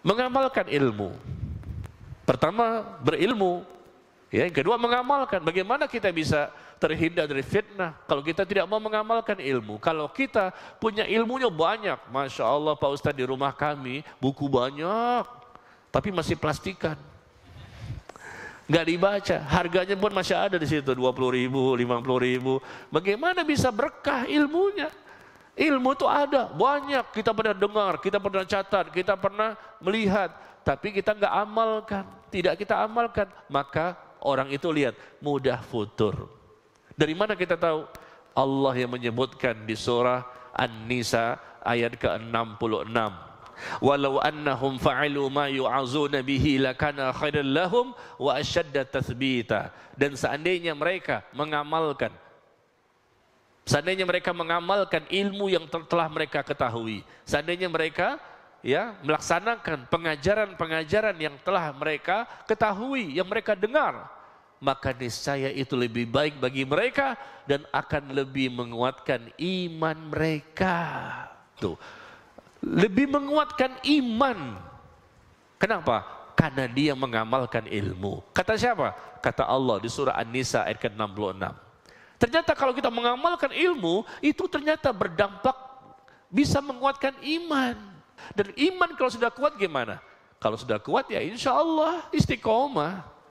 mengamalkan ilmu. Pertama berilmu, ya, yang kedua mengamalkan. Bagaimana kita bisa terhindar dari fitnah kalau kita tidak mau mengamalkan ilmu. Kalau kita punya ilmunya banyak, Masya Allah Pak Ustadz di rumah kami buku banyak, tapi masih plastikan. Gak dibaca, harganya pun masih ada di situ, 20 ribu, 50 ribu. Bagaimana bisa berkah ilmunya? Ilmu itu ada, banyak kita pernah dengar, kita pernah catat, kita pernah melihat, tapi kita nggak amalkan, tidak kita amalkan, maka orang itu lihat mudah futur. Dari mana kita tahu? Allah yang menyebutkan di surah An-Nisa ayat ke-66. Walau annahum fa'alu ma yu'azuna bihi lakana khairan lahum wa asyadda tathbita. Dan seandainya mereka mengamalkan Seandainya mereka mengamalkan ilmu yang telah mereka ketahui. Seandainya mereka ya melaksanakan pengajaran-pengajaran yang telah mereka ketahui, yang mereka dengar, maka niscaya itu lebih baik bagi mereka dan akan lebih menguatkan iman mereka. Tuh. Lebih menguatkan iman. Kenapa? Karena dia mengamalkan ilmu. Kata siapa? Kata Allah di surah An-Nisa ayat ke-66. Ternyata kalau kita mengamalkan ilmu, itu ternyata berdampak bisa menguatkan iman. Dan iman kalau sudah kuat gimana? Kalau sudah kuat ya insya Allah istiqomah.